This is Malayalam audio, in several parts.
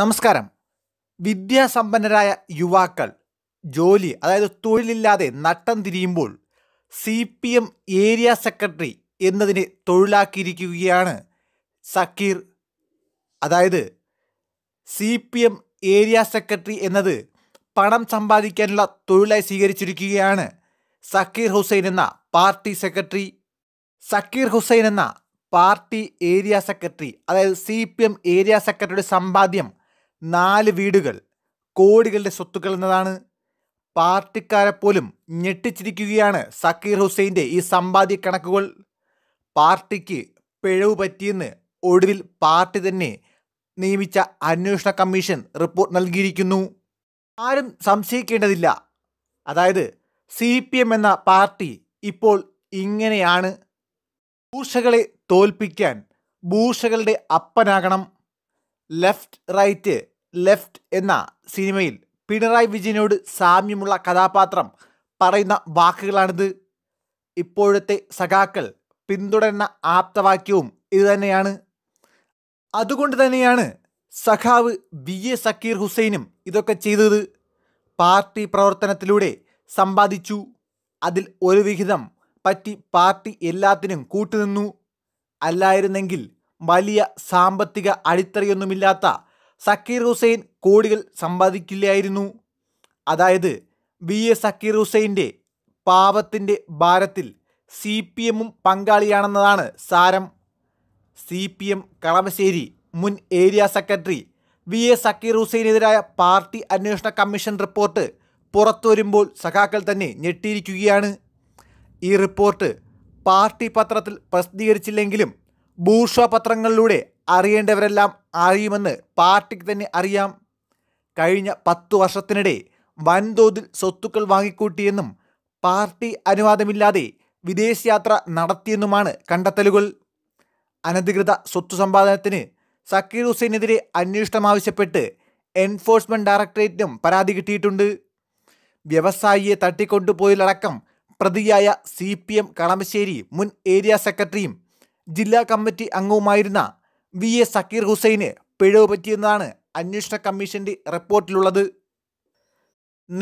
നമസ്കാരം വിദ്യാസമ്പന്നരായ യുവാക്കൾ ജോലി അതായത് തൊഴിലില്ലാതെ നട്ടം തിരിയുമ്പോൾ C P M area secretary എന്നതിനെ തൊഴിലാക്കിയിരിക്കുകയാണ് സക്കീർ അതായത് C P M area secretary എന്നത് പണം സമ്പാദിക്കാനുള്ള തൊഴിലായി സ്വീകരിച്ചിരിക്കുകയാണ് സക്കീർ ഹുസൈൻ എന്ന പാർട്ടി സെക്രട്ടറി സക്കീർ ഹുസൈൻ എന്ന പാർട്ടി ഏരിയ സെക്രട്ടറി അതായത് സി പി എം ഏരിയ സെക്രട്ടറിയുടെ സമ്പാദ്യം നാല് വീടുകൾ കോടികളുടെ സ്വത്തുക്കൾ എന്നതാണ് പാർട്ടിക്കാരെ പോലും ഞെട്ടിച്ചിരിക്കുകയാണ് സക്കീർ ഹുസൈൻ്റെ ഈ സമ്പാദ്യ കണക്കുകൾ പാർട്ടിക്ക് പിഴവ് പറ്റിയെന്ന് ഒടുവിൽ പാർട്ടി തന്നെ നിയമിച്ച അന്വേഷണ കമ്മീഷൻ റിപ്പോർട്ട് നൽകിയിരിക്കുന്നു ആരും സംശയിക്കേണ്ടതില്ല അതായത് സി പി എം എന്ന പാർട്ടി ഇപ്പോൾ ഇങ്ങനെയാണ് ഭൂഷകളെ തോൽപ്പിക്കാൻ ഭൂഷകളുടെ അപ്പനാകണം ലെഫ്റ്റ് റൈറ്റ് ലെഫ്റ്റ് എന്ന സിനിമയിൽ പിണറായി വിജയനോട് സാമ്യമുള്ള കഥാപാത്രം പറയുന്ന വാക്കുകളാണിത് ഇപ്പോഴത്തെ സഖാക്കൾ പിന്തുടരുന്ന ആപ്തവാക്യവും ഇതുതന്നെയാണ് അതുകൊണ്ട് തന്നെയാണ് സഖാവ് വി എ സക്കീർ ഹുസൈനും ഇതൊക്കെ ചെയ്തത് പാർട്ടി പ്രവർത്തനത്തിലൂടെ സമ്പാദിച്ചു അതിൽ ഒരു വിഹിതം പറ്റി പാർട്ടി എല്ലാത്തിനും കൂട്ടുനിന്നു അല്ലായിരുന്നെങ്കിൽ വലിയ സാമ്പത്തിക അടിത്തറയൊന്നുമില്ലാത്ത സക്കീർ ഹുസൈൻ കോടികൾ സമ്പാദിക്കില്ലായിരുന്നു അതായത് വി എ സക്കീർ ഹുസൈൻ്റെ പാപത്തിൻ്റെ ഭാരത്തിൽ സി പി എമ്മും പങ്കാളിയാണെന്നതാണ് സാരം സി പി എം കളമശ്ശേരി മുൻ area secretary V A Zakir ഹുസൈനെതിരായ പാർട്ടി അന്വേഷണ കമ്മീഷൻ റിപ്പോർട്ട് പുറത്തുവരുമ്പോൾ സഖാക്കൾ തന്നെ ഞെട്ടിയിരിക്കുകയാണ് ഈ റിപ്പോർട്ട് പാർട്ടി പത്രത്തിൽ പ്രസിദ്ധീകരിച്ചില്ലെങ്കിലും ബൂർഷ പത്രങ്ങളിലൂടെ അറിയേണ്ടവരെല്ലാം അറിയുമെന്ന് പാർട്ടിക്ക് തന്നെ അറിയാം കഴിഞ്ഞ പത്തു വർഷത്തിനിടെ വൻതോതിൽ സ്വത്തുക്കൾ വാങ്ങിക്കൂട്ടിയെന്നും പാർട്ടി അനുവാദമില്ലാതെ വിദേശയാത്ര നടത്തിയെന്നുമാണ് കണ്ടെത്തലുകൾ അനധികൃത സ്വത്ത് സമ്പാദനത്തിന് സക്കീർ ഹുസൈനെതിരെ അന്വേഷണം ആവശ്യപ്പെട്ട് എൻഫോഴ്സ്മെൻറ്റ് ഡയറക്ടറേറ്റിനും പരാതി കിട്ടിയിട്ടുണ്ട് വ്യവസായിയെ തട്ടിക്കൊണ്ടുപോയിലടക്കം പ്രതിയായ സി പി എം കളമശ്ശേരി മുൻ ഏരിയ സെക്രട്ടറിയും ജില്ലാ കമ്മിറ്റി അംഗവുമായിരുന്ന വി എ സക്കീർ ഹുസൈന് പിഴവ് പറ്റിയെന്നാണ് അന്വേഷണ കമ്മീഷന്റെ റിപ്പോർട്ടിലുള്ളത്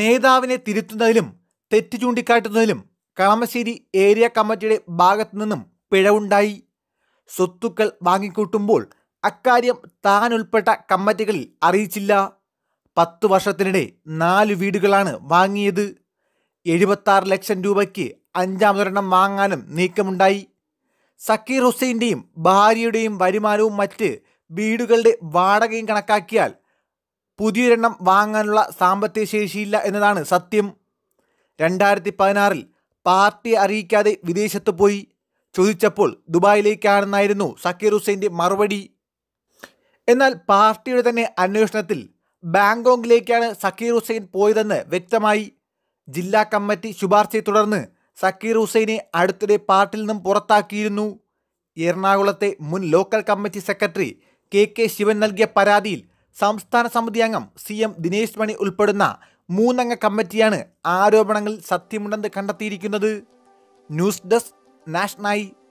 നേതാവിനെ തിരുത്തുന്നതിലും തെറ്റ് ചൂണ്ടിക്കാട്ടുന്നതിലും കളമശ്ശേരി ഏരിയ കമ്മിറ്റിയുടെ ഭാഗത്തു നിന്നും പിഴവുണ്ടായി സ്വത്തുക്കൾ വാങ്ങിക്കൂട്ടുമ്പോൾ അക്കാര്യം താൻ ഉൾപ്പെട്ട കമ്മിറ്റികളിൽ അറിയിച്ചില്ല പത്തു വർഷത്തിനിടെ നാല് വീടുകളാണ് വാങ്ങിയത് എഴുപത്താറ് ലക്ഷം രൂപയ്ക്ക് ഒരെണ്ണം വാങ്ങാനും നീക്കമുണ്ടായി സക്കീർ ഹുസൈൻ്റെയും ഭാര്യയുടെയും വരുമാനവും മറ്റ് വീടുകളുടെ വാടകയും കണക്കാക്കിയാൽ പുതിയൊരെണ്ണം വാങ്ങാനുള്ള സാമ്പത്തിക ശേഷിയില്ല എന്നതാണ് സത്യം രണ്ടായിരത്തി പതിനാറിൽ പാർട്ടി അറിയിക്കാതെ വിദേശത്ത് പോയി ചോദിച്ചപ്പോൾ ദുബായിലേക്കാണെന്നായിരുന്നു സക്കീർ ഹുസൈൻ്റെ മറുപടി എന്നാൽ പാർട്ടിയുടെ തന്നെ അന്വേഷണത്തിൽ ബാങ്കോങ്ങിലേക്കാണ് സക്കീർ ഹുസൈൻ പോയതെന്ന് വ്യക്തമായി ജില്ലാ കമ്മിറ്റി ശുപാർശയെ തുടർന്ന് സക്കീർ ഹുസൈനെ അടുത്തിടെ പാർട്ടിൽ നിന്നും പുറത്താക്കിയിരുന്നു എറണാകുളത്തെ മുൻ local committee secretary K K Sivan നൽകിയ പരാതിയിൽ സംസ്ഥാന സമിതി അംഗം സി എം ദിനേശ് മണി ഉൾപ്പെടുന്ന മൂന്നംഗ കമ്മിറ്റിയാണ് ആരോപണങ്ങളിൽ സത്യമുണ്ടെന്ന് കണ്ടെത്തിയിരിക്കുന്നത് ന്യൂസ് ഡെസ്ക് നാഷണായി